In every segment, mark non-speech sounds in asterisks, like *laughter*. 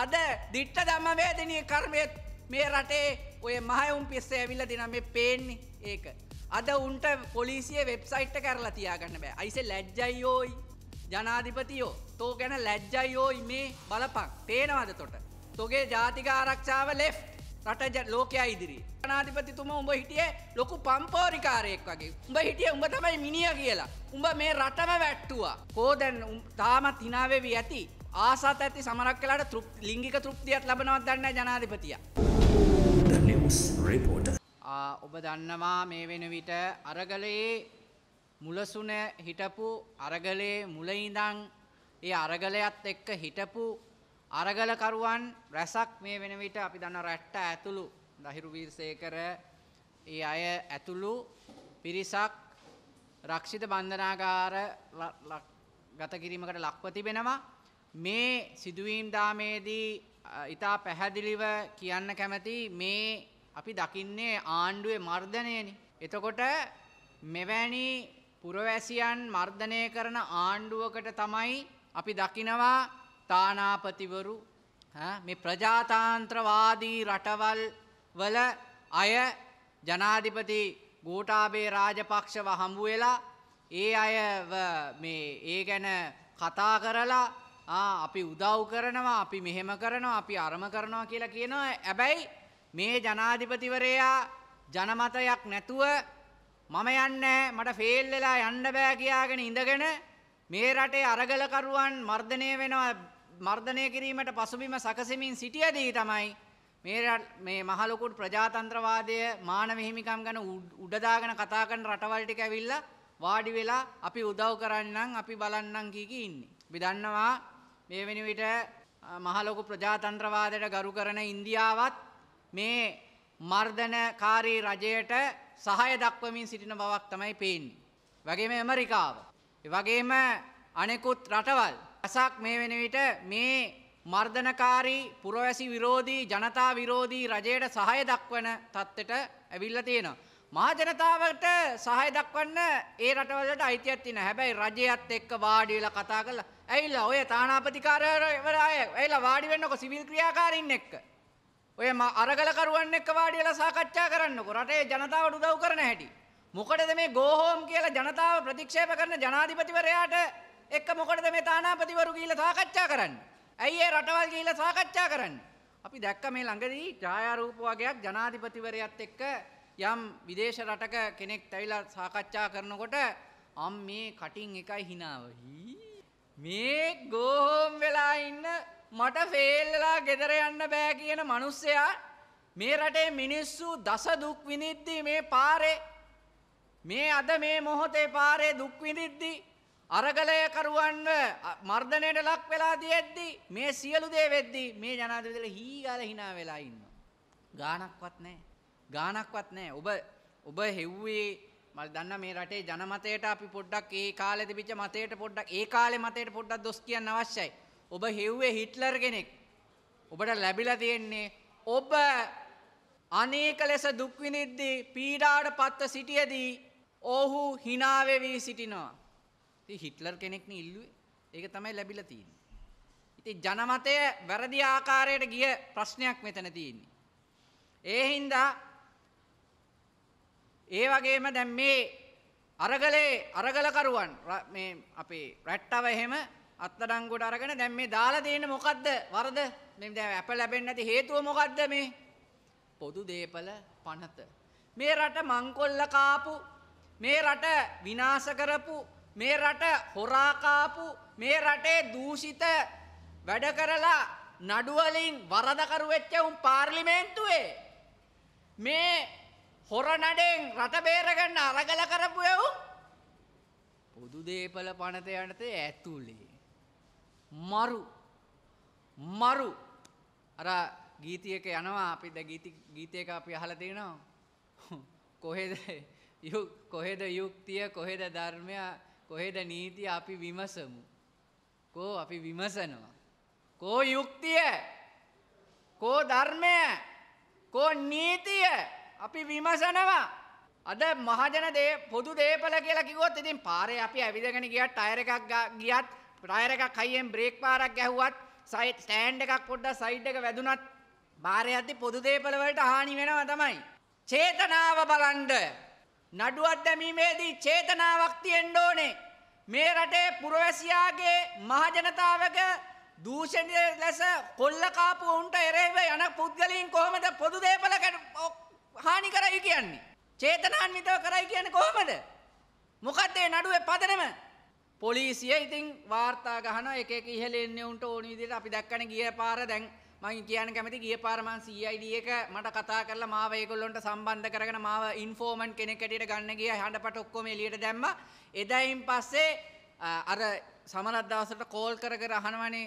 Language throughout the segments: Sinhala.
අද දිට්ට දම්ම වේදනය කර්මයත් මේ රටේ ඔය මහයුම් පිස්ස ඇවිල්ල දෙන මේ පේන්නේ ඒක. අද උන්ට පොලිසිය වෙබ්සයිට් කරලා තියාගන්න බෑ අයිස ලැජ්ජයියෝයි ජනාධිපතියෝ තෝ ගැන ලැජ්ජයියෝයි මේ බලපක් තේනවද තොට. තොගේ ජාතික ආරක්ෂාව ලෙෆ් රට ලෝකයා ඉදිරි. ජනාධිපතිතුම උඹ හිටිය ලොකු පම්පෝරිකාරයෙක් වගේ. උඹ හිටිය උඹ තමයි මිනිිය කියලා. උඹ මේ රටම වැට්ටුවා. කෝදැන් තාමත් හිනාවවී ඇති ආසාත ඇති සමරක් කලාට ලිංගික තෘප්තියක් ලබනවත් දන්න ජනාධිපතිය. ඔබ දන්නවා මේ වෙන විට අරගලයේ මුලසුන හිටපු අරගලයේ මුලයිඳං ඒ අරගලයත් එක්ක හිටපු අරගලකරුවන් රැසක් මේ වෙන විට අපි දන්න රැට්ට ඇතුළු දහිරු වීරසේකර ඒ අය ඇතුළු පිරිසක් රක්ෂිත බන්ධනාගාර ගත කිරීමකට ලක්ව තිබෙනවා මේ සිදුවීම් දාමේදී ඉතා පැහැදිලිව කියන්න කැමති මේ අපි දකින්නේ ආණ්ඩුවේ මර්ධනයනි. එතකොට මෙවැනි පුරවැසියන් මර්ධනය කරන ආණ්ඩුවකට තමයි අපි දකිනවා තානාපතිවරු මේ ප්‍රජාතාන්ත්‍රවාදී රටවල් වල අය ජනාධිපති ගෝටාබේ රාජපක්ෂව හම්බු වෙලා ඒ අය මේ ඒ ගැන කතා කරලා ආ අපි උදව් කරනවා අපි මෙහෙම කරනවා අපි අරම කරනවා කියලා කියනවා හැබැයි මේ ජනාධිපතිවරයා ජනමතයක් නැතුව මම යන්නේ මට ෆේල් වෙලා යන්න බෑ කියාගෙන ඉඳගෙන මේ රටේ අරගලකරුවන් මර්ධනය වෙනවා මර්ධනය කිරීමට පසුබිම සකසමින් සිටියදී තමයි මේ මේ මහලොකුට ප්‍රජාතන්ත්‍රවාදය මානව හිමිකම් ගැන උඩදාගෙන කතා කරන රටවල් ටික ඇවිල්ලා වාඩි වෙලා අපි උදව් කරන්නම් අපි බලන්නම් කී කී ඉන්නේ. අපි දන්නවා මේ වෙනි විට මහලොකු ප්‍රජාතන්ත්‍රවාදයට ගරු කරන ඉන්දියාවත් මේ මර්ධනකාරී රජයට සහය දක්වමින් සිටින බවක් තමයි පේන්නේ. වගේම ඇමරිකාව. වගේම අනෙකුත් රටවල් අසක් මේ වෙන විට මේ මර්ධනකාරී පුරවැසි විරෝධී ජනතා විරෝධී රජයට සහය දක්වන තත්ත්වයට ඇවිල්ලා තියෙනවා. මහජනතාවට සහය දක්වන්න ඒ රටවලට අයිතියක් තියෙනවා. හැබැයි රජයත් එක්ක වාඩි වෙලා කතා කරලා ඇයිල්ලා ඔය තානාපතිකාරවරය ඇයිලා වාඩි වෙන්නකො සිවිල් ක්‍රියාකාරීන් එක්ක. ඔය අරගලකරුවන් එක්ක වාඩියලා සාකච්ඡා කරන්නකො රටේ ජනතාවට උදව් කරන හැටි. මොකටද මේ ගෝහෝම් කියලා ජනතාව ප්‍රතික්ෂේප කරන ජනාධිපතිවරයාට එක්ක මොකටද මේ තානාපතිවරු ගිහිල්ලා සාකච්ඡා කරන්නේ? ඇයි ඒ රටවල් ගිහිල්ලා සාකච්ඡා කරන්නේ? අපි දැක්ක මේ ළඟදී ඡායාරූප වගේක් ජනාධිපතිවරයාත් එක්ක යම් විදේශ රටක කෙනෙක් ඇවිල්ලා සාකච්ඡා කරනකොට අම් මේ කටින් එකයි hinaව. හී මේ ගෝහෝම් වෙලා ඉන්න මට ෆේල්ලලා ගෙදර යන්න බෑ කියන මනුස්සයා මේ රටේ මිනිස්සු දස දුක් විඳිද්දී මේ පාරේ මේ අද මේ මොහොතේ පාරේ දුක් විඳිද්දී අරගලය කරුවන්ව මර්ධනයට ලක් වෙලා තියෙද්දී මේ සියලු දේ වෙද්දී මේ ජනාධිපතිල හීගාල hina වෙලා ඉන්නවා. ගාණක්වත් නැහැ. ගාණක්වත් නැහැ. ඔබ ඔබ හෙව්වේ මල් දන්න මේ රටේ ජනමතයට අපි පොඩ්ඩක් ඒ කාලෙ තිබිච්ච මතයට පොඩ්ඩක් ඒ කාලේ මතයට පොඩ්ඩක් දොස් කියන්න අවශ්‍යයි. ඔබ හෙව්වේ හිට්ලර් කෙනෙක්. ඔබට ලැබිලා තියෙන්නේ ඔබ අනේක ලෙස දුක් විඳිද්දී පීඩාවට පත්ව සිටියේදී ඔහු hina වෙවි සිටිනවා. ඉතින් හිට්ලර් කෙනෙක් නේ ඉල්ලුවේ. ඒක තමයි ලැබිලා තියෙන්නේ. ඉතින් ජනමතය වැරදි ආකාරයට ගිය ප්‍රශ්නයක් මෙතන තියෙන්නේ. ඒ හින්දා ඒ වගේම දැන් මේ අරගලේ අරගලකරුවන් මේ අපේ රැට්ටව එහෙම අත්තඩංගුවට අරගෙන දැන් මේ දාලා තියෙන මොකද්ද වරද? මේ දැන් අප ලැබෙන්නේ නැති හේතුව මොකද්ද මේ? පොදු දීපල පනත. මේ රට මංකොල්ල කාපු මේ රට විනාශ කරපු මේ රට හොරා කාපු මේ රටේ දූෂිත වැඩ කරලා නඩුවලින් වරදකරු වෙච්ච උන් පාර්ලිමේන්තුවේ මේ හොර නඩෙන් රට බේරගන්න අරගල කරපු ඇවු පොදු දේපල පනත යනත ඇතුලේ. මරු මරු අර ගීතියක යනවා අපි ද ගීතයක අපි අහල තියෙනවා කොහෙද කොහෙද යුක්තිය කොහෙද ධර්මය කොහෙද නීතිය අපි විමසමු. කෝ අපි විමසනවා. කෝ යුක්තිය කෝ ධර්මය කෝ නීතිය අපි විමසනවා. අද මහජන දේ පොදු දේපල කියලා කිව්වොත් ඉතින් පාරේ අපි ඇවිදගෙන ගියත් ටයර් එකක් ගියත් ටයර් එකක් හයියෙන් බ්‍රේක් පාරක් ගැහුවත් සයිඩ් ස්ටෑන්ඩ් එකක් පොඩ්ඩක් සයිඩ් එක වැදුනත් බාරේ යද්දි පොදු දේපල වලට හානි වෙනවා තමයි. චේතනාව බලන්න. නඩුවක් දැමීමේදී චේතනාවක් තියෙන්න ඕනේ. මේ රටේ පුරවැසියාගේ මහජනතාවක දූෂණය ලෙස කොල්ල කාපු උන්ට එරෙහිව යන පුද්ගලයන් කොහොමද පොදු දේපල හානි කරයි කියන්නේ. චේතනාන්විතව කරයි කියන්නේ කොහොමද? මොකද්ද මේ නඩුවේ පදනම? පොලිසිය ඉතින් වාර්තා ගහනවා එක එක ඉහළ එන්නේ උන්ට ඕන විදිහට අපි දැක්කනේ ගිය පාර දැන් මම කියන්න කැමති ගිය පාර මම CID එක මට කතා කරලා මාව ඒගොල්ලොන්ට සම්බන්ධ කරගෙන මාව ඉන්ෆෝමන්ට් කෙනෙක් හැටියට ගන්න ගියා හඬපට ඔක්කොම එළියට දැම්මා එදායින් පස්සේ අර සමහරක් දවසට කෝල් කර කර අහනවනේ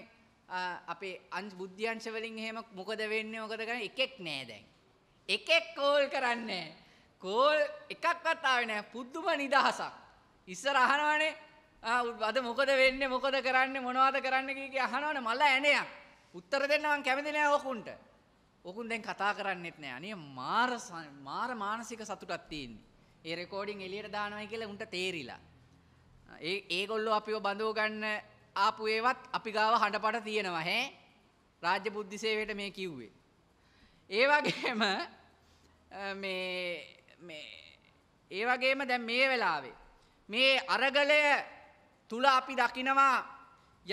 අපේ අංශ බුද්ධ්‍යංශ වලින් එහෙම මොකද වෙන්නේ මොකද කරන්නේ එකෙක් නෑ දැන් එකෙක් කෝල් කරන්නේ කෝල් එකක්වත් ආවේ නැහැ පුදුම නිදහසක් ඉස්සර අහනවනේ අද මොකද වෙන්නේ මොකද කරන්නේ මොනවද කරන්නේ කිය කිය අහනවනේ මල ඇණයක් උත්තර දෙන්න මං කැමති නෑ ඔකුන්ට ඔකුන් දැන් කතා කරන්නෙත් නෑ අනේ මාර මාර මානසික සතුටක් තියෙන්නේ ඒ රෙකෝඩින් එළියට දානවා කියලා උන්ට තේරිලා ඒ ඒගොල්ලෝ අපිව බඳව ගන්න ආපු ඒවත් අපි ගාව හඬපට තියෙනවා ඈ රාජ්‍ය බුද්ධි සේවයට මේ කිව්වේ ඒ වගේම ඒ වගේම දැන් මේ වෙලාවේ. මේ අරගලය තුළ අපි දකිනවා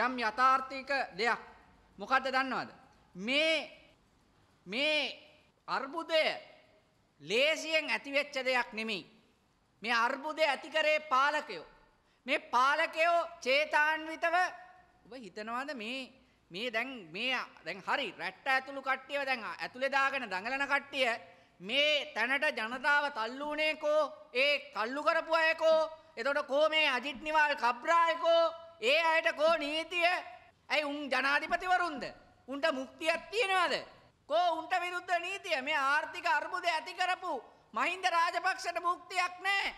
යම් යථාර්ථයක දෙයක් මොකක්ද දන්නවද. මේ මේ අර්බුදය ලේසියෙන් ඇතිවෙච්ච දෙයක් නෙමෙයි. මේ අර්බුදය ඇතිකරේ පාලකයෝ. මේ පාලකයෝ චේතාන්විතව ඔබ හිතනවාද මේ මේ දැන් මේ දැන් හරි රැට්ට ඇතුළු කට්ටියව දැන් ඇතුළේ දාගෙන දඟලන කට්ටිය මේ තැනට ජනතාව තල්ලු වුණේකෝ ඒ කල්ලු කරපු අයකෝ එතකොට කෝ මේ අජිත් නිවාල් කබ්‍රායකෝ ඒ අයට කෝ නීතිය ඇයි උන් ජනාධිපතිවරුන්ද උන්ට මුක්තියක් තියෙනවද කෝ උන්ට විරුද්ධ නීතිය මේ ආර්ථික අර්බුදය ඇති කරපු මහින්ද රාජපක්ෂට මුක්තියක් නැහැ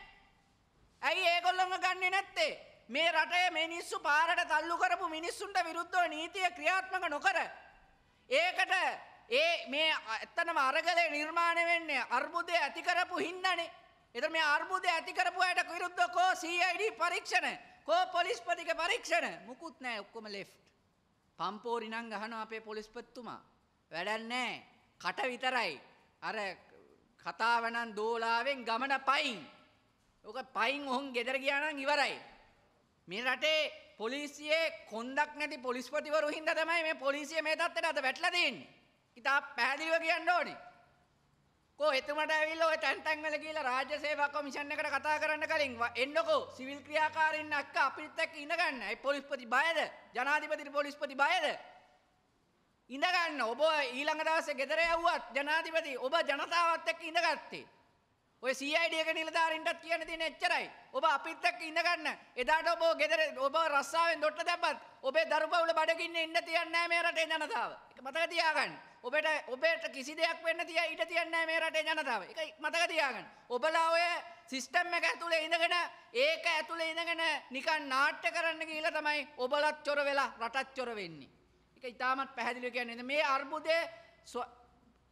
ඇයි ඒගොල්ලොම ගන්නෙ නැත්තේ මේ රටේ මිනිස්සු පාරට තල්ලු කරපු මිනිස්සුන්ට විරුද්ධව නීතිය ක්‍රියාත්මක නොකර ඒකට ඒ මේ ඇත්තනම අරගලය නිර්මාණය වෙන්නේ අර්බුදය ඇති කරපු හින්දානේ. එතන මේ අර්බුදය ඇති කරපු අයට විරුද්ධව කෝ CID පරීක්ෂණ, කෝ පොලිස්පතික පරීක්ෂණ මුකුත් නැහැ ඔක්කොම left. පම්පෝරි නම් ගහනවා අපේ පොලිස්පතිතුමා. වැඩක් නැහැ. කට විතරයි. අර කතාව නම් දෝලාවෙන් ගමන පයින්. ඕක පයින් ඔහොන් ගෙදර ගියා නම් ඉවරයි. මේ රටේ පොලිසියේ කොන්දක් නැති පොලිස්පතිවරු හින්දා තමයි මේ පොලිසිය මේ තත්ත්වයට අද වැටලා තියෙන්නේ. ඉතා පැහැදිලිව කියන්න ඕනි. කෝ එතුමට ඇවිල්ල ඔය තැන්තැන්වල කියලා රාජ්‍ය සේවා කොමිෂන් එකට කතා කරන්න කලින් එන්නකෝ සිවිල් ක්‍රියාකාරීන් අක්ක අපිත් එක්ක ඉඳගන්න. ඒ පොලිස්පති බයද? ජනාධිපති පොලිස්පති බයද? ඉඳගන්න ඔබ ඊළඟ දවසේ ගෙදර යවුවත් ජනාධිපති ඔබ ජනතාවත් එක්ක ඉඳගත්තේ. ඔය CID එක නිලධාරීන්ටත් කියන්න තියෙන එච්චරයි. ඔබ අපිත් එක්ක ඉඳගන්න. එදාට ඔබ ගෙදර ඔබ රස්සාවෙන් දොට්ට දැම්මත් ඔබේ දරුපවුල බඩගින්නේ ඉන්න තියන්නේ නැහැ මේ රටේ ජනතාව. ඒක මතක තියාගන්න. ඔබට ඔබට කිසි දෙයක් වෙන්න තිය ඉට තියන්නේ මේ රටේ ජනතාව එක මතක තියාගෙන. ඔබලා ඔය සිිස්ටම් එක ඇතුළේ ඉඳගෙන ඒක ඇතුළේ ඉඳගෙන නිකන් නාට්‍ය කරන්න කියලා තමයි ඔබලත් චොර වෙලා රටත් චොර වෙන්නේ. එක ඉතාමත් පැහැදිලි කියන්නේ මේ අර්බුදය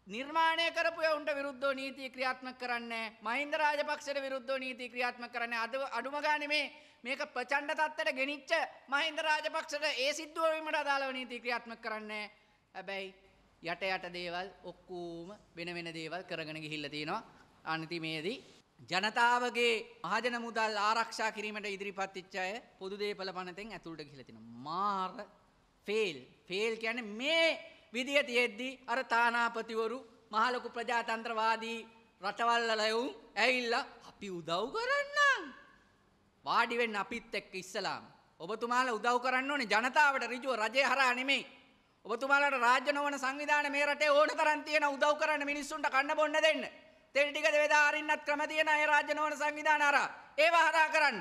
නිර්මාණය කරපු ඔවුන්ට විරුද්ධෝ නීති ක්‍රියාත්මක කරන්න මහින්ද රාජපක්ෂට විරුද්ධෝ නීති ක්‍රියාත්මක කරන්න අද අඩුම ගානේ මේ මේක ප්‍රචණ්ඩ තත්ත්වයට ගෙනිච්ච මහින්ද රාජපක්ෂට ඒ සිද්ධුවීමට අදාළව නීති ක්‍රියාත්මක කරන්න හැබැයි යට යට දේවල් ඔක්කූම වෙන වෙන දේවල් කරගෙන ගිහිල්ලා තියෙනවා. අන්තිමේදී ජනතාවගේ මහජන මුදල් ආරක්ෂා කිරීමට ඉදිරිපත් වෙච්ච අය පොදු දේපළ පනතෙන් ඇතුළට ගිහිල්ලා තිනවා. මාර ෆේල්. ෆේල් කියන්නේ මේ විදිය තියෙද්දි අර තානාපතිවරු මහලොකු ප්‍රජාතන්ත්‍රවාදී රටවල් වලයුම් ඇවිල්ලා අපි උදව් කරන්නම්. වාඩි වෙන්න අපිත් එක්ක ඉස්සලාම. ඔබතුමාලා උදව් කරන්න ඕනේ ජනතාවට ඍජුව රජය හරහා නෙමෙයි. ඔබතුමාලට රාජ්‍ය නොවන සංවිධාන මේ රටේ ඕන තරම් තියෙන උදව් කරන්න මිනිස්සුන්ට කන්න බොන්න දෙන්න. තෙල් ටික දෙවදා අරින්නත් ක්‍රම තියෙන අය රාජ්‍ය නොවන සංවිධාන අරා. ඒවා හරහා කරන්න.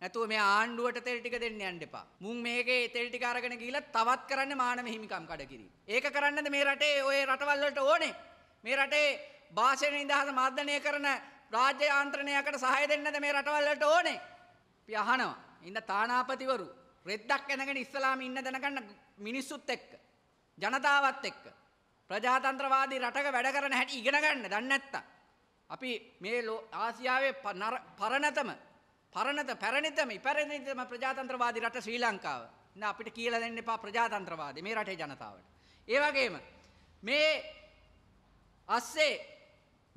නැතුව මේ ආණ්ඩුවට තෙල් ටික දෙන්න යන්න එපා. මුන් මේකේ තෙල් ටික අරගෙන ගිහිල්ලා තවත් කරන්න මානව හිමිකම් කඩකිරීම. ඒක කරන්නද මේ රටේ ওই රටවල් වලට ඕනේ? මේ රටේ භාෂණ නිදහස මර්ධනය කරන රාජ්‍ය යාන්ත්‍රණයකට සහය දෙන්නද මේ රටවල් වලට ඕනේ? අපි අහනවා. ඉන්න තානාපතිවරු රෙද්දක් එනගෙන ඉස්සලාම ඉන්න දැනගන්න මිනිස්සුත් එක්ක ජනතාවත් එක්ක ප්‍රජාතන්ත්‍රවාදී රටක වැඩ කරන හැටි ඉගෙන ගන්න දන්නේ නැත්තම් අපි මේ ආසියාවේ පරණතම පරණත පැරණිතම ඉපැරණිතම ප්‍රජාතන්ත්‍රවාදී රට ශ්‍රී ලංකාව. ඉතින් අපිට කියලා දෙන්න එපා ප්‍රජාතන්ත්‍රවාදී මේ රටේ ජනතාවට. ඒ වගේම මේ අස්සේ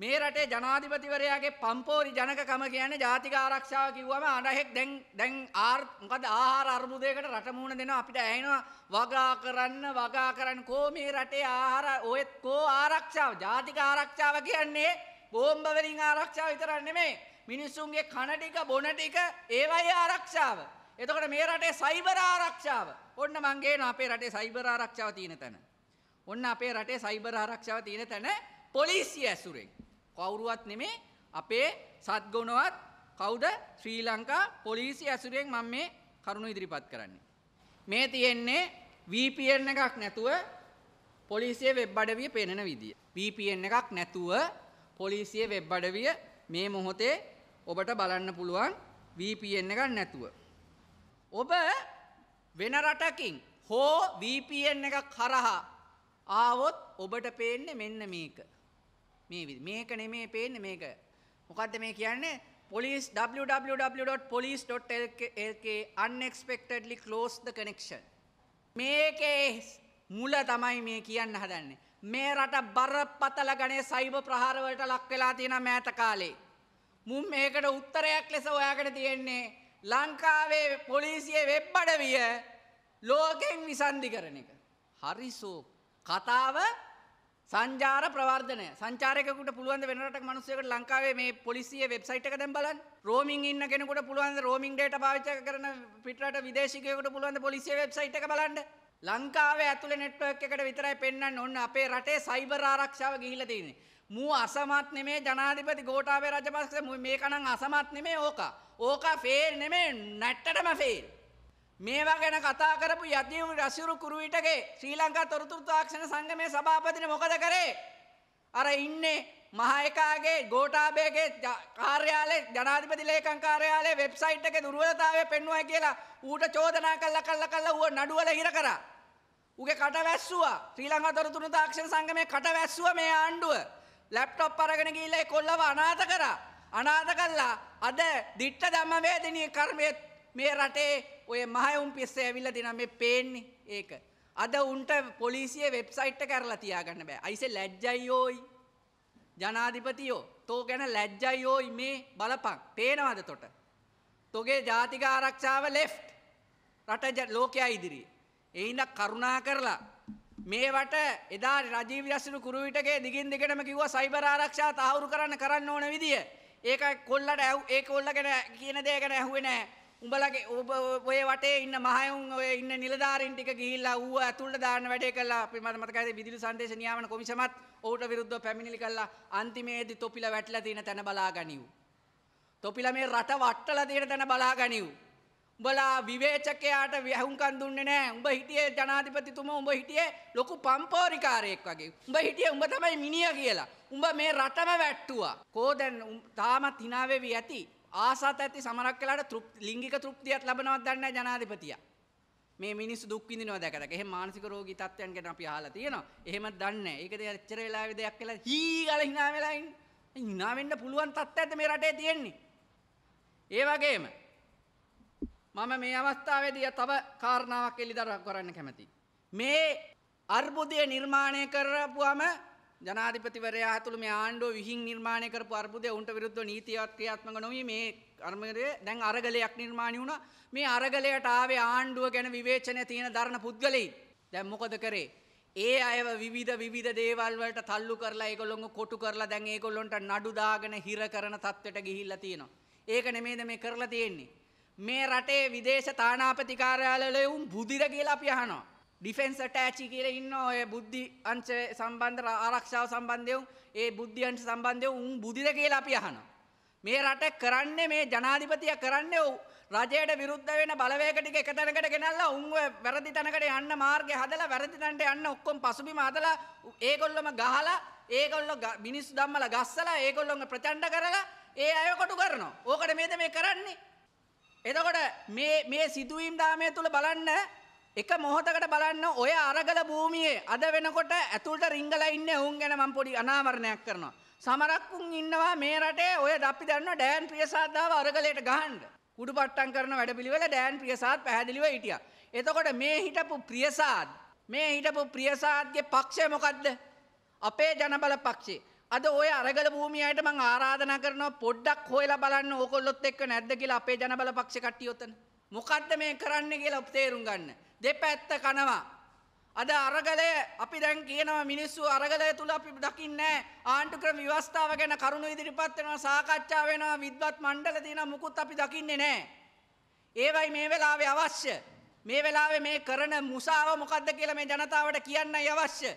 මේ රටේ ජනාධිපතිවරයාගේ පම්පෝරි ජනකකම කියන්නේ ජාතික ආරක්ෂාව කිව්වම අඬහෙක් දැන් දැන් ආර් මොකද ආහාර අර්බුදයකට රට මුහුණ දෙනවා අපිට ඇහෙනවා වගා කරන්න වගා කරන්න කෝ මේ රටේ ආහාර ඔයත් කෝ ආරක්ෂාව ජාතික ආරක්ෂාව කියන්නේ බෝම්බ වලින් ආරක්ෂාව විතරක් නෙමෙයි මිනිස්සුන්ගේ කන ටික බොන ටික ඒවයි ආරක්ෂාව එතකොට මේ රටේ සයිබර් ආරක්ෂාව ඔන්න මං ගේන අපේ රටේ සයිබර් ආරක්ෂාව තියෙන තැන ඔන්න අපේ රටේ සයිබර් ආරක්ෂාව තියෙන තැන පොලිසිය ඇසුරෙන් කවුරුවත් නෙමේ අපේ සත්ගුණවත් කවුද ශ්‍රී ලංකා පොලිසි ඇසුරෙන් මම මේ කරුණු ඉදිරිපත් කරන්නේ. මේ තියෙන්නේ VPN එකක් නැතුව පොලිසිය වෙබ් අඩවිය පෙන්වන විදිය. VPN එකක් නැතුව පොලිසිය වෙබ් අඩවිය මේ මොහොතේ ඔබට බලන්න පුළුවන් VPN එකක් නැතුව. ඔබ වෙන රටකින් හෝ VPN එකක් හරහා ආවොත් ඔබට පේන්නේ මෙන්න මේක. මේ විදි. මේක නෙමේ පේන්නේ මේක. මොකද්ද මේ කියන්නේ? Police www.police.lk unexpectedly closed the connection. මේකේ මුල තමයි මේ කියන්න හදන්නේ. මේ රට බරපතල ගණේ සයිබර් ප්‍රහාරවලට ලක් වෙලා තියෙන මෑත කාලේ. මුම් මේකට උත්තරයක් ලෙස ඔයාගෙන තියෙන්නේ ලංකාවේ පොලිසිය වෙබ් අඩවිය ලෝකෙන් විසන්ධි කරන එක. හරිසෝ කතාව සංජාර ප්‍රවර්ධන සංචාරයකට පුළුවන් වෙනට මනුස්සයකට ලංකාවේ මේ පොලිසිය වෙබ්සයිට් එක දැන් බලන්න. රෝමින් ඉන්න කෙනෙකුට පුළුවන් රෝමින් data පාවිච්චි කරන පිටරට විදේශිකයෙකුට පුළුවන් පොලිසිය වෙබ්සයිට් එක බලන්න. ලංකාවේ ඇතුලේ network එකට විතරයි පෙන්වන්න ඕන අපේ රටේ සයිබර් ආරක්ෂාව ගිහිල්ලා තියෙන්නේ. මූ අසමත් නෙමේ ජනාධිපති ගෝඨාභය රාජපක්ෂ මේකනම් අසමත් නෙමේ ඕක. ඕක ෆේල් නෙමේ නැට්ටටම ෆේල්. මේවා ගැන කතා කරපු යදියු රසිරු කුරුවිටගේ ශ්‍රී ලංකා තොරතුරු තාක්ෂණ සංගමේ සභාපතිනි මොකද කරේ? අර ඉන්නේ මහේකාගේ ගෝඨාභයගේ කාර්යාලේ ජනාධිපති ලේකම් කාර්යාලයේ වෙබ්සයිට් එකේ දුර්වලතාවය පෙන්වුවා කියලා ඌට චෝදනා කළා කළා කළා ඌ නඩුවල හිර කරා. ඌගේ කට වැස්සුවා. ශ්‍රී ලංකා තොරතුරු තාක්ෂණ සංගමේ කට වැස්සුවා මේ ආණ්ඩුව. ලැප්ටොප් අරගෙන ගිහිල්ලා ඒ කොල්ලව අනාථ කරා. අනාථ කළා. අද දිට්ඨ ධම්ම වේදිනී කර්මයේ මේ රටේ ඔය මහයවුම් පිස්ස ඇවිල්ලා දෙනවා මේ පේන්නේ ඒක. අද උන්ට පොලිසිය වෙබ්සයිට් එක කරලා තියාගන්න බෑ. අයිසේ ලැජ්ජයි යෝයි. ජනාධිපතියෝ තෝ ගැන ලැජ්ජයි යෝයි මේ බලපං. පේනවද තොට? තොගේ ජාතික ආරක්ෂාව ලෙෆ්ට්. රට ලෝකයා ඉදිරියේ. එයින්ද කරුණා කරලා මේවට එදා රජීව යසිරු කුරුවිටගේ දිගින් දිගටම කිව්වා සයිබර් ආරක්ෂා තහවුරු කරන්න කරන්න ඕන විදිය. ඒක කොල්ලට ඇහුව ඒ කොල්ල ගැන කියන දේ ගැන ඇහුවේ නැහැ. උඹලගේ ඔබ ඔය වටේ ඉන්න මහයුන් ඔය ඉන්න නිලධාරීන් ටික ගිහිල්ලා ඌව ඇතුළට දාන්න වැඩේ කළා. අපි මට මතකයි විදුලි සංදේශ නියාමන කොමිසමත් ඔහුට විරුද්ධව පැමිණිලි කළා. අන්තිමේදී තොපිලා වැටිලා තියෙන තැන බලා ගනිව්. තොපිලා මේ රට වට්ටලා තියෙන තැන බලා ගනිව්. උඹලා විවේචකයාට වැහුම්කන් දුන්නේ නැහැ. උඹ හිටියේ ජනාධිපතිතුමා උඹ හිටියේ ලොකු පම්පෝරිකාරයෙක් වගේ. උඹ හිටියේ උඹ තමයි මිනිහා කියලා. උඹ මේ රටම වැට්ටුවා. කෝ දැන් තාමත් hina වෙවි ඇති. ආසත් ඇති සමරක් කලාට ලිංගික තෘප්තියක් ලබනවත් දන්න ජනාධිපතිය. මේ මිනිස් දුක්විදිනවා දැකරක එහ මානසික රෝගී තත්වයන් ගැන අපි හලා තියෙනවා එහෙම දන්න ඒකද එච්චර වෙලා දෙයක් කියලා හීගල හිනා වෙලායින් හිනාවෙන්න පුළුවන් තත්ත්ව ඇත මේ රටේ තියෙන්නේ. ඒ වගේම මම මේ අවස්ථාවේදී තව කාරණාවක් එළිදරව් කරන්න කැමතියි. මේ අර්බුදය නිර්මාණය කරපුවම ජනාධිපතිවරයා ඇතුළු මේ ආණ්ඩුව විහිං නිර්මාණය කරපු අර්බුදය උන්ට විරුද්ධ නීතියක් ක්‍රියාත්මක නොවී මේ අර්මරය දැන් අරගලයක් නිර්මාණය වුණ මේ අරගලයට ආවේ ආණ්ඩුව ගැන විවේචනය තියෙන දරණ පුද්ගලයි දැන් මොකද කරේ ඒ අයව විවිධ විධ දේවල්වලට තල්ලු කරලා ඒගොල්ොන් කොටු කරලා දැන් ඒගොල්ලොන්ට නඩුදාගෙන හිර කරන තත්වට ගිහිල්ල තියෙනවා. ඒක නෙමේද මේ කරලා තියෙන්නේ. මේ රටේ විදේශ තානාපතිකාරයාලලවුම් බුදිර කියලා පියහනවා. ඩිෆෙන්ස් ටෑචි කියල ඉන්න ඔය බුද්ධි අංච සම්බන්ධ ආරක්ෂාව සම්බන්ධයවුම් ඒ බුද්ධියන්ට සම්බන්ධය උන් බුදිද කියලා අපි අහන. මේ රට කරන්න මේ ජනාධිපතිය කරන්න ඔව් රජයට විරුද්ධ වෙන බලවේකටික එකතැනකට ගෙනල්ලා උන්ව වැරදි තැනකට යන්න මාර්ගය හදලා වැරදි තැනට යන්න ඔක්කොම පසුබිම හදලා ඒගොල්ලොම ගහලා ඒගොල්ලෝ මිනිස් ධම්මලා ගස්සලා ඒගොල්ලොන්ව ප්‍රචණ්ඩ කරලා ඒ අය කොටු කරනවා. ඕකට මේද මේ කරන්නේ. එතකොට මේ මේ සිදුවීම් දාමය තුල බලන්න එක මොහොතකට බලන්න ඔය අරගල භූමියේ අද වෙනකොට ඇතුළට රිංගලා ඉන්න ඔවුන් ගැන මම පොඩි අනාවරණයක් කරනවා. සමරක්කුන් ඉන්නවා මේ රටේ ඔය අපි දන්නවා ඩෑන් ප්‍රියසාද්දාව අරගලයට ගහන්න. කුඩුපට්ටම් කරන වැඩපිළිවෙල ඩෑන් ප්‍රියසාද් පැහැදිලිව හිටියා. එතකොට මේ හිටපු ප්‍රියසාද් මේ හිටපු ප්‍රියසාද්ගේ පක්ෂය මොකද්ද? අපේ ජනබල පක්ෂේ. අද ඔය අරගල භූමියයට මං ආරාධනා කරනවා පොඩ්ඩක් හොයලා බලන්න ඕකොල්ලොත් එක්ක නැද්ද කියලා අපේ ජනබල පක්ෂ කට්ටිය උතන. මොකද්ද මේ කරන්න කියලා තේරුම් ගන්න. දෙපැත්ත කනවා. අද අරගලය අපි දැන් කියනවා මිනිස්සු අරගලය තුළ අපි දකින්නේ ආණ්ඩු ක්‍රම ව්‍යවස්ථාව ගැන කරුණු ඉදිරිපත් වෙනවා සාකච්ඡා වෙනවා විද්වත් මණ්ඩල තියෙනවා මුකුත් අපි දකින්නේ නැහැ. ඒවයි මේ වෙලාවේ අවශ්‍ය. මේ වෙලාවේ මේ කරන මුසාව මොකද්ද කියලා මේ ජනතාවට කියන්නයි අවශ්‍ය.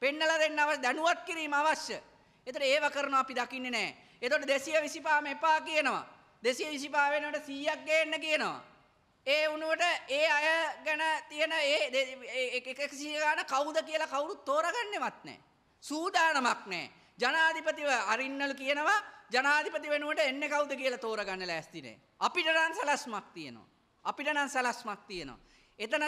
පෙන්නලා දෙන්න අවශ්‍ය දැනුවත් කිරීම අවශ්‍ය. ඒතර ඒව කරනවා අපි දකින්නේ නැහැ. ඒතකොට 225 එපා කියනවා. 225 වෙනකොට 100ක් ගේන්න කියනවා. ඒ වුණුවට ඒ අය ගැන තියෙන ඒ එකසිගාන කවුද කියලා කවුරුත් තෝරගන්නෙවත් නෑ. සූදානමක් නෑ. ජනාධිපතිව අරින්නලු කියනවා ජනාධිපති වෙනුවට එන්න කවුද කියලා තෝරගන්න ලෑස්තිනේ. අපිට නම් සලස්මක් තියෙනවා. අපිට නම් සලස්මක් තියෙනවා. එතන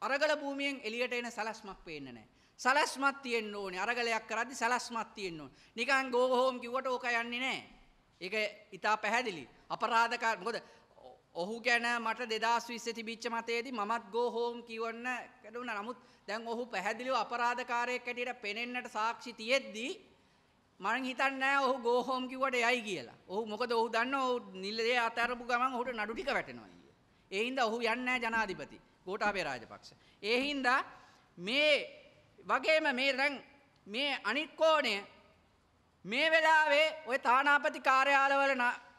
අරගල භූමියෙන් එළියට එන සලස්මක් පේන්නේ නෑ. සලස්මක් තියෙන්න ඕනේ. අරගලයක් කරද්දි සලස්මක් තියෙන්න ඕනේ. නිකන් ගෝ හෝම් කිව්වට ඕක යන්නේ නෑ. ඒක ඊට පැහැදිලි. අපරාධකාර මොකද ඔහු ගැන මට දෙදස් විස්ස තිබිච්ච මතේදී මත් ගෝ හෝම් කිවන්න කැඩුන නමුත් දැන් ඔහු පැහැදිලිව අපරාධකාරයක් ඇටියට පෙනෙන්නට සාක්ෂි තියෙද්දී මං හිතන්නේ ඔහු ගෝහෝම් කිව්වට යයි කියලා. ඔහු මොකද ඔහු දන්නවා ඔහු නිලයේ අතරපු ගමන් ඔහුට නඩු ටික වැටෙනවා ඊයේ. ඒ හින්දා ඔහු යන්නේ නැහැ ජනාධිපති ගෝඨාභය රාජපක්ෂ. ඒ හින්දා මේ වගේම මේ දැන් මේ අනිත් කෝණය මේ වෙලාවේ ওই තානාපති කාර්යාලවල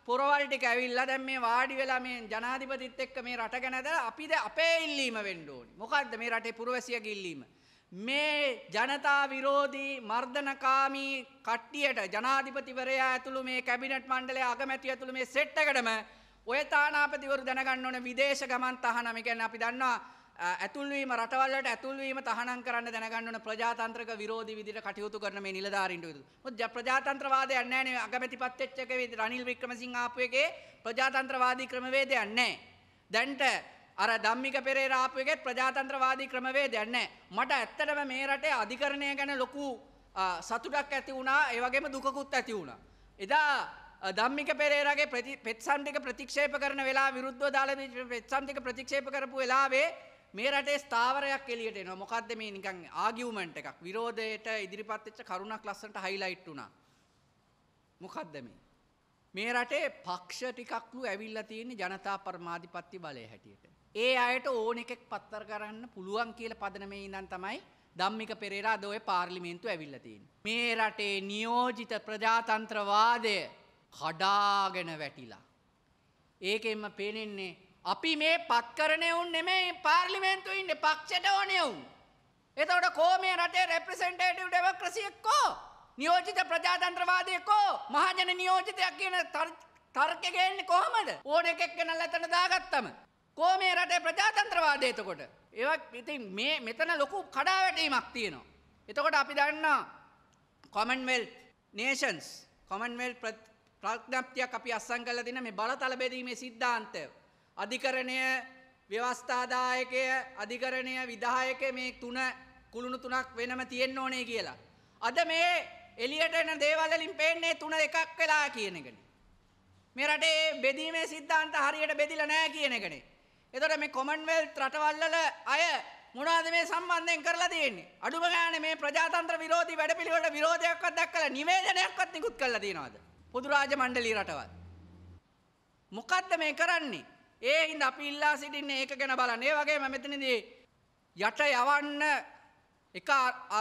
පොරවල් ටික ඇවිල්ලා දැන් මේ වාඩි වෙලා මේ ජනාධිපතිත් එක්ක මේ රට ගැන දැන් අපිද අපේ ඉල්ලීම වෙන්න ඕනි. මොකද්ද මේ රටේ පුරවැසියගේ ඉල්ලීම? මේ ජනතා විරෝධී මර්ධනකාමී කට්ටියට ජනාධිපතිවරයා ඇතුළු මේ කැබිනට් මණ්ඩලය අගමැති ඇතුළු මේ සෙට් එකටම ඔය තානාපතිවරු දැනගන්න ඕන විදේශ ගමන් තහනම. ඒ කියන්නේ අපි දන්නවා ඇතුල්වීම රටවල්ලට ඇතුල්වීම තහනම් කරන්න දැනගන්න ඕන ප්‍රජාතන්ත්‍රක විරෝධී විදිහට කටයුතු කරන මේ නිලධාරීන්ට විරුද්ධ. මොකද ප්‍රජාතන්ත්‍රවාදයක් නැහැ නේ අගමැතිපත් වෙච්ච එකේ රනිල් වික්‍රමසිංහ ආපු එකේ ප්‍රජාතන්ත්‍රවාදී ක්‍රමවේදයක් නැහැ. දැන්ට අර ධම්මික පෙරේරා ආපු එකේ ප්‍රජාතන්ත්‍රවාදී ක්‍රමවේදයක් නැහැ. මට ඇත්තටම මේ රටේ අධිකරණය ගැන ලොකු සතුටක් ඇති වුණා. ඒ වගේම දුකකුත් ඇති වුණා. එදා ධම්මික පෙරේරාගේ පෙත්සම් ටික ප්‍රතික්ෂේප කරන වෙලාව විරුද්ධව දාලා පෙත්සම් ටික ප්‍රතික්ෂේප කරපු වෙලාවේ මේ රටේ ස්ථාවරයක් එලියට එනවා. මොකද්ද මේ නිකන් ආගියුමන්ට් එකක්. විරෝධයට ඉදිරිපත් වෙච්ච කරුණක් ලස්සනට හයිලයිට් වුණා. මොකද්ද මේ? මේ රටේ පක්ෂ ටිකක්ලු ඇවිල්ලා තියෙන ජනතා පරමාධිපත්‍ය බලය හැටියට. ඒ අයට ඕන එකෙක් පත්තර කරන්න පුළුවන් කියලා පදනමේ ඉඳන් තමයි ධම්මික පෙරේරා අද ඔය පාර්ලිමේන්තුව ඇවිල්ලා තියෙන්නේ. මේ රටේ නියෝජිත ප්‍රජාතන්ත්‍රවාදය කඩාගෙන වැටිලා. ඒකෙන්ම පේනෙන්නේ අපි මේ පක්කරනයවුන් නෙමේ පාර්ලිමේන්තු ඉන්න පක්ෂට ඕනෙවුන්. එතවට කෝ මේ රටේ රැප්‍රසෙන්ටේටව ඩෙවක්‍රසියෙක්කෝ නියෝජිත ප්‍රජාතන්ත්‍රවාදයකෝ මහජන නියෝජිතයක් කියන තර්කගෙන්න්න කොහමද ඕන එකෙක් කෙනල් ඇතන දාගත්තම. කෝ මේ රටේ ප්‍රජාතන්ත්‍රවාදයතකොට. ඒවත් ඉතින් මේ මෙතන ලොකු කඩාවැටීමක් තියෙනවා. එතකොට අපි දන්නා කොමන්වෙල් නේෂන්ස් කොමන්වෙල් ප්‍රඥප්තියක් අපි අස්සං කල දින මේ බලතල බෙදීමේ සිද්ධාන්තය අධිකරණය ව්‍යවස්ථාදායකය අධිකරණය විදායක මේ තුන කුළුණු තුනක් වෙනම තියෙන්න ඕනේ කියලා. අද මේ එලියට එන දේවල්ලින් පේන්නේ තුන එකක් වෙලා කියන එකනේ. මේ රටේ බෙදීමේ සිද්ධාන්ත හරියට බෙදිලා නැහැ කියන එකනේ. එතකොට මේ කොමන්වෙල්ත් රටවල්වල අය මොනවද මේ සම්බන්ධයෙන් කරලා තියෙන්නේ? අඩුම ගානේ මේ ප්‍රජාතන්ත්‍ර විරෝධී වැඩපිළිවෙලට විරෝධයක්වත් දක්වලා නිවේදනයක්වත් නිකුත් කරලා තියනවාද? පොදු රාජ මණ්ඩලීය රටවල්. මොකද්ද මේ කරන්නේ? ඒ හින්ද අපි ඉල්ලා සිටින්නේ ඒක ගැන බලන්න. ඒ වගේම මෙතනදී යට යවන්න එක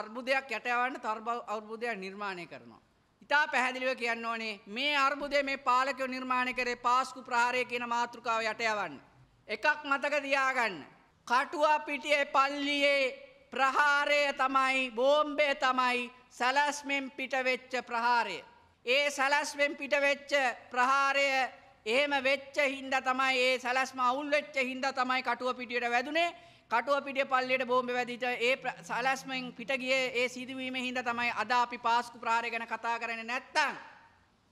අර්බුදයක් යට යවන්න තර්බ අර්බුදයක් නිර්මාණය කරනවා. ඉතා පැහැදිලිව කියන්න ඕනේ මේ අර්බුදය මේ පාලකයෝ නිර්මාණය කරේ පාස්කු ප්‍රහාරය කියන මාතෘකාව යට යවන්න. එකක් මතක තියාගන්න. කටුවා පිටියේ පල්ලියේ ප්‍රහාරය තමයි බෝම්බේ තමයි සැලැස්මෙන් පිටවෙච්ච ප්‍රහාරය. ඒ සැලැස්මෙන් පිටවෙච්ච ප්‍රහාරය එහෙම වෙච්ච හින්දා තමයි ඒ සැලැස්ම අවුල් වෙච්ච හින්දා තමයි කටුව පිටියට වැදුනේ. කටුව පිටිය පල්ලියට බෝම්බ වැදිච්ච ඒ සැලැස්මෙන් පිට ගියේ ඒ සිදුවීමේ හින්දා තමයි අද අපි පාස්කු ප්‍රහාරය ගැන කතා කරන්නේ නැත්තම්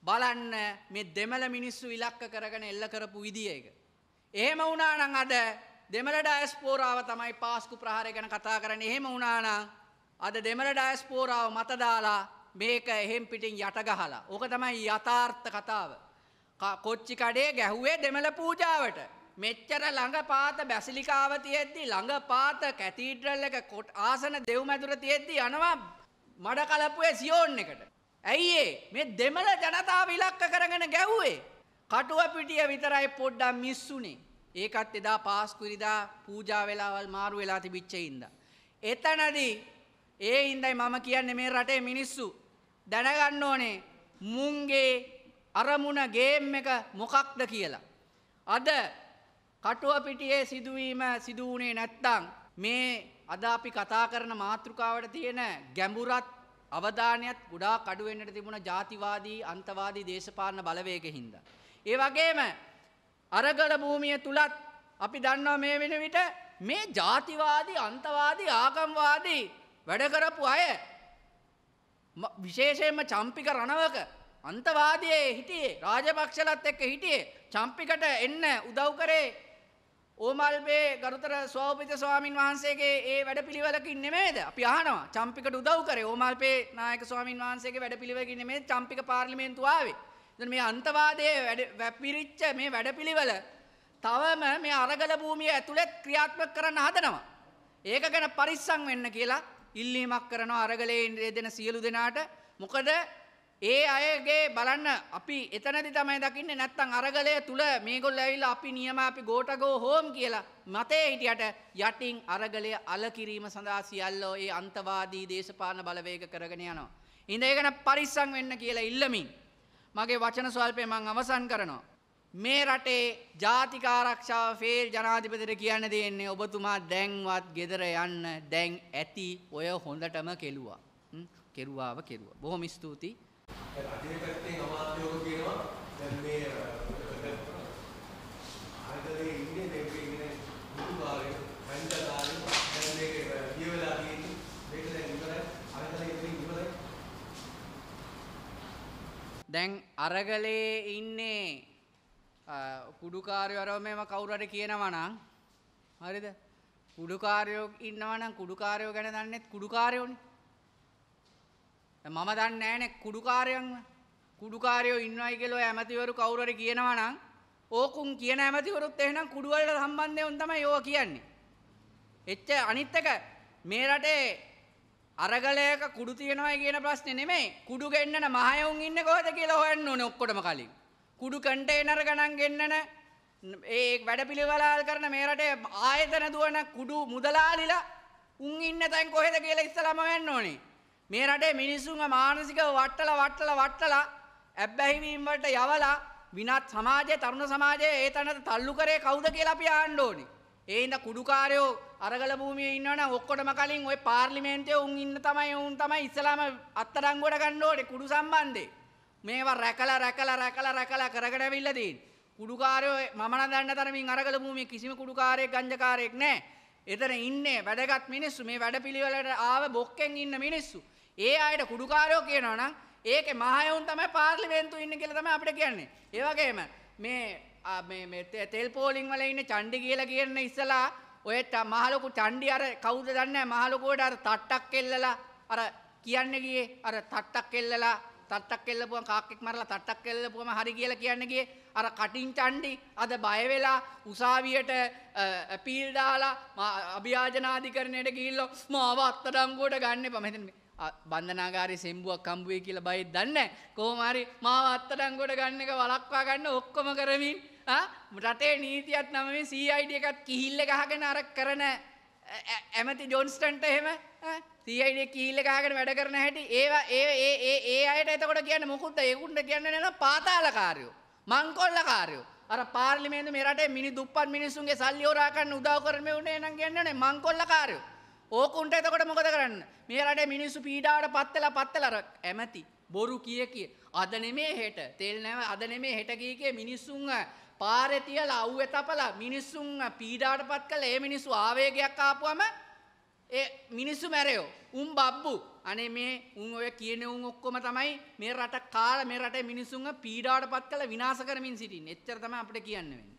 බලන්න මේ දෙමළ මිනිස්සු ඉලක්ක කරගෙන එල්ල කරපු විදිය එක. එහෙම වුණා නම් අද දෙමළ ඩයස්පෝරාව තමයි පාස්කු ප්‍රහාරය ගැන කතා කරන්නේ. එහෙම වුණා නම් අද දෙමළ ඩයස්පෝරාව මත දාලා මේක එහෙම් පිටින් යට ගහලා. ඕක තමයි යථාර්ථ කතාව. කොච්චි කඩේ ගැහුවේ දෙමළ පූජාවට. මෙච්චර ළඟ පාත බැසිලිකාව තියෙද්දි ළඟ පාත කැතීඩ්‍රල් එක කොට ආසන දෙව් මැදුර තියෙද්දි යනවා මඩ කලපුවේ සියෝන් එකට. ඇයි ඒ මේ දෙමළ ජනතාව ඉලක්ක කරගෙන ගැව්වේ. කටුව පිටිය විතරයි පොඩ්ඩක් මිස්සුනේ. ඒකත් එදා පාස්කුරිදා පූජා වෙලාවල් මාරු වෙලා තිබිච්ච ඉඳා. එතනදී ඒ ඉඳයි මම කියන්නේ මේ රටේ මිනිස්සු දැනගන්න ඕනේ මුන්ගේ අරමුණ ගේම් එක මොකක්ද කියලා. අද කටුවපිටියේ සිදුවීම සිදුවනේ නැත්තං මේ අද අපි කතා කරන මාතෘකාවට තියෙන ගැඹුරත් අවධානයත් ගොඩා කඩුවෙන්ට තිබුණ ජාතිවාදී අන්තවාදී දේශපාලන බලවේග හින්දා. ඒ වගේම අරගල භූමිය තුලත් අපි දන්නවා මේ වෙන විට මේ ජාතිවාදී අන්තවාදී ආගම්වාදී වැඩ කරපු අය විශේෂයෙන්ම චම්පික රණවක අන්තවාදයේ හිටියේ රාජපක්ෂලත් එක්ක හිටියේ චම්පිකට එන්න උදව් කරේ ඕමල්බේ ගරුතර ස්වාපිත ස්වාමින් වහන්සේගේ ඒ වැඩපිළිවෙලකින් නෙමේද අපි අහනවා චම්පිකට උදව් කරේ ඕමල්පේ නායක ස්වාමින් වහන්සේගේ වැඩපිළිවෙලකින් නෙමේ චම්පික පාර්ලිමේන්තුව ආවේ දැන් මේ අන්තවාදයේ වැපිරිච්ච මේ වැඩපිළිවෙල තවම මේ අරගල භූමිය ඇතුළත් ක්‍රියාත්මක කරන්න හදනවා ඒක ගැන පරිස්සම් වෙන්න කියලා ඉල්ලීමක් කරනවා අරගලයේ යෙදෙන සියලු දෙනාට මොකද ඒ අයගේ බලන්න අපි එතනදි තමයි දකින්නේ නැත්තම් අරගලය තුල මේගොල්ලෝ ඇවිල්ලා අපි නියම අපි ගෝටගෝ හෝම් කියලා මතේ හිටියට යටින් අරගලය අල කිරීම සඳහා සියල්ලෝ ඒ අන්තවාදී දේශපාලන බලවේග කරගෙන යනවා. ඉඳගෙන පරිස්සම් වෙන්න කියලා ඉල්ලමින් මගේ වචන ස්වල්පේ මම අවසන් කරනවා. මේ රටේ ජාතික ආරක්ෂාව ෆේල් ජනාධිපතිට කියන්න දෙන්නේ ඔබතුමා දැන්වත් ගෙදර යන්න දැන් ඇති ඔය හොඳටම කෙළුවා. කෙරුවාව කෙරුවා. බොහොම ස්තුතියි. දැන් අටේ පැත්තෙන් අමාත්‍යවරු කියනවා දැන් මේ ආයතනයේ ඉන්නේ මේ ඉන්නේ මුතුකාරය වැන්දකාරය දැන් මේක ගිය වෙලා තියෙන්නේ මේක දැන් ඉවරයි ආයතනයේ ඉතින් ඉවරයි දැන් අරගලේ ඉන්නේ කුඩුකාරයවරව මේව කවුරු හරි කියනවා නම් හරිද කුඩුකාරයෝ ඉන්නවා නම් කුඩුකාරයෝ ගැන දන්නෙත් කුඩුකාරයෝනේ මම දන්නේ නැහනේ කුඩුකාරයන්ව. කුඩුකාරයෝ ඉන්නවයි කියලා ඔය ඇමතිවරු කවුරු හරි කියනවා නම් ඕකුන් කියන ඇමතිවරුත් එහෙනම් කුඩු වලට සම්බන්ධයෙන් තමයි ඕවා කියන්නේ. එච්ච අනිත් එක මේ රටේ අරගලයක කුඩු තියෙනවයි කියන ප්‍රශ්නේ නෙමෙයි. කුඩු ගෙන්නන මහයවුන් ඉන්නේ කොහෙද කියලා හොයන්න ඕනේ ඔක්කොටම කලින්. කුඩු කන්ටේනර් ගණන් ගෙන්නන ඒ වැඩපිළිවෙලාල් කරන මේ රටේ ආයතන දුවන කුඩු මුදලාලිලා උන් ඉන්න තැන් කොහෙද කියලා ඉස්සලාම වෙන්න ඕනේ. මේ රටේ මිනිස්සුන්ගේ මානසික වට්ටල වට්ටල වට්ටලා ඇබ්බැහිවීම් වලට යවලා විනාත් සමාජයේ තරුණ සමාජයේ ඒ තැනට තල්ලු කරේ කවුද කියලා අපි ආන්න ඕනේ. ඒ ඉඳ කුඩුකාරයෝ අරගල භූමියේ ඉන්නවනම් ඔක්කොටම කලින් ওই පාර්ලිමේන්තුවේ උන් ඉන්න තමයි උන් තමයි ඉස්සලාම අත්අඩංගුවට ගන්න ඕනේ කුඩු සම්බන්ධේ. මේවා රැකලා රැකලා රැකලා රැකලා කරගෙන ඇවිල්ලා තියෙන්නේ. කුඩුකාරයෝ මම නම් දන්න තරමින් අරගල භූමියේ කිසිම කුඩුකාරයෙක් ගංජකාරයෙක් නැහැ. එතන ඉන්නේ වැඩගත් මිනිස්සු මේ වැඩපිළිවෙලට ආව බොක්කෙන් ඉන්න මිනිස්සු. ඒ අයට කුඩුකාරයෝ කියනවා නම් ඒකේ මහයවුන් තමයි පාර්ලිමේන්තු ඉන්නේ කියලා තමයි අපිට කියන්නේ. ඒ වගේම මේ මේ තෙල් පෝලිං වල ඉන්න චණ්ඩි කියලා කියන ඉස්සලා ඔය මහලොකු චණ්ඩි අර කවුද දන්නේ නැහැ මහලොකුවට අර තට්ටක් එල්ලලා අර කියන්නේ ගියේ අර තට්ටක් එල්ලලා තට්ටක් එල්ලපුවම කාක්කෙක් මරලා තට්ටක් එල්ලපුවම හරි කියලා කියන්නේ ගියේ අර කටින් චණ්ඩි අද බය වෙලා උසාවියට අපීල් දාලා අභියාජන අධිකරණයට ගිහිල්ලා මාව අත්අඩංගුවට ගන්න එපා මම හිතන්නේ බන්ධනාගාරය සෙම්බුවක් කම්බුවේ කියල බයි දන්න. කෝමරි මාව අත්තඩංගොඩ ගන්න එක වලක්වා ගන්න ඔක්කොම කරමින් රටේ නීතියත් නමේ සීයිඩ එකත් කිහිල්ල ගහගෙන අරක් කරන ඇමති ජොන්ස්ටන්ට එහෙම සීයිඩ කීල්ල ගහගෙන වැඩ කරන හැටි ඒවා ඒ ඒ ඒ අයට එතකොට කියන්න මොකුත් ඒකුන්ට කියන්න නෙන පාතාලකාරයෝ. මංකොල්ලකාරයෝ. අර පාර්ලිමේන්තු මේ රටේ මිනි දුප්පත් මිනිස්සුන්ගේ සල්ලි හොරා ගන්න උදව් කරමේ උනේ නම් කියන්නේ මංකොල්ලකාරයෝ. ඕකුන්ට එතකොට මොකද රටේ මිනිස්සු පීඩාවට පත්වෙලා පත්වෙලා අර ඇමති බොරු කිය කිය අද නෙමේ හෙට තෙල් නැව අද නෙමේ හෙට කීකේ මිනිස්සුන් පාරේ තියලා අවුව තපලා මිනිස්සුන් පීඩාවට පත් කළා ඒ මිනිස්සු ආවේගයක් ආපුවම ඒ මිනිස්සු මැරෙයෝ උන් බබ්බු අනේ මේ උන් ඔය කියන උන් ඔක්කොම තමයි මේ රට කාලා මේ රටේ මිනිස්සුන්ව පීඩාවට පත් කළා විනාශ කරමින් සිටින්නේ. එච්චර තමයි අපිට කියන්න වෙන්නේ.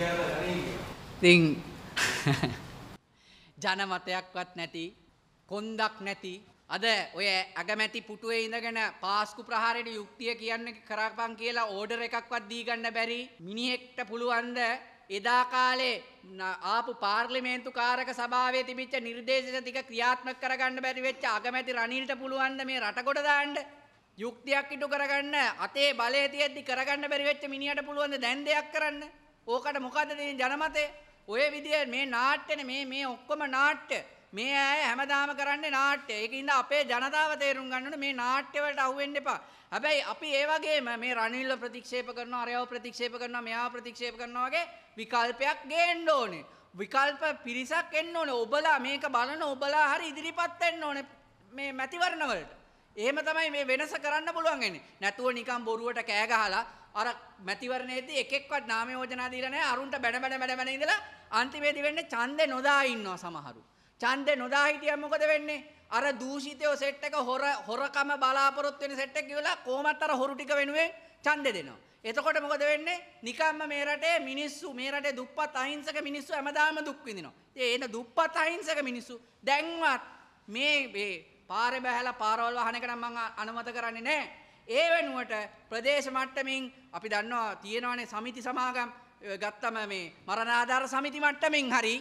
ඉතින් *laughs* ජනමතයක්වත් නැති කොන්දක් නැති අද ඔය ඇගමැති පුටුවේ ඉඳගෙන පාස්කු ප්‍රහාරයට යුක්තිය කියන්න කරපන් කියලා ඕඩර් එකක්වත් දීගන්න බැරි මිනිහෙක්ට පුළුවන්ද එදා කාලේ ආපු පාර්ලිමේන්තු කාරක සභාවේ තිබිච්ච නිර්දේශ ටික ක්‍රියාත්මක කරගන්න බැරි වෙච්ච අගමැති රනිල්ට පුළුවන්ද මේ රට ගොඩ දාන්න යුක්තියක් ඉටු කරගන්න අතේ බලය තියෙද්දි කරගන්න බැරි වෙච්ච මිනිහට පුළුවන්ද දැන් දෙයක් කරන්න ඕකට මොකද මේ ජනමතය ඔය විදිය මේ නාට්‍යන මේ මේ ඔක්කොම නාට්‍ය මේ ඇය හැමදාම කරන්නේ නාට්‍ය. ඒකින්ද අපේ ජනතාව තේරුම් ගන්න මේ නාට්‍ය වලට අහු වෙන්න එපා. හැබැයි අපි ඒ වගේම මේ රනිල්ව ප්‍රතික්ෂේප කරනවා, අරයව ප්‍රතික්ෂේප කරනවා, මෙයාව ප්‍රතික්ෂේප කරනවා වගේ විකල්පයක් ගේන්න ඕනේ. විකල්ප පිරිසක් එන්න ඕනේ. ඔබලා මේක බලන ඔබලා හරි ඉදිරිපත් වෙන්න ඕනේ මේ මැතිවරණ වලට. එහෙම තමයි මේ වෙනස කරන්න පුළුවන් වෙන්නේ. නැතුව නිකන් බොරුවට කෑ ගහලා අර මැතිවරණයේදී එකෙක්වත් නාම යෝජනා දීලා නැහැ. අරුන්ට බැන බැන බැන බැන ඉඳලා අන්තිමේදී වෙන්නේ ඡන්දේ නොදා ඉන්නවා සමහරු. ඡන්දේ නොදා හිටියම මොකද වෙන්නේ? අර දූෂිතයෝ සෙට් එක හොර හොරකම බලාපොරොත්තු වෙන සෙට් එක කියලා කොහොමත් අර හොරු ටික වෙනුවෙන් ඡන්දේ දෙනවා. එතකොට මොකද වෙන්නේ? නිකම්ම මේ රටේ මිනිස්සු මේ රටේ දුප්පත් අහිංසක මිනිස්සු හැමදාම දුක් විඳිනවා. ඉතින් එන දුප්පත් අහිංසක මිනිස්සු දැන්වත් මේ පාරේ බහැලා පාරවල් වහන එක නම් මම අනුමත කරන්නේ නැහැ. ඒ වෙනුවට ප්‍රදේශ මට්ටමින් අපි දන්නවා තියෙනවානේ සමිති සමාගම් ගත්තම මේ මරණාධාර සමිති මට්ටමින් හරි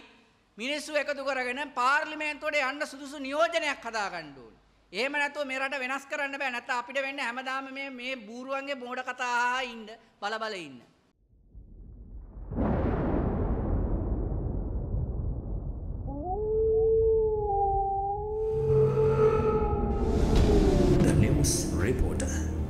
මිනිස්සු එකතු කරගෙන පාර්ලිමේන්තුවට යන්න සුදුසු නියෝජනයක් හදාගන්න ඕනේ. එහෙම නැතුව මේ රට වෙනස් කරන්න බෑ. නැත්නම් අපිට වෙන්නේ හැමදාම මේ මේ බූරුවන්ගේ මෝඩ කතා අහා ඉන්න බල බල ඉන්න.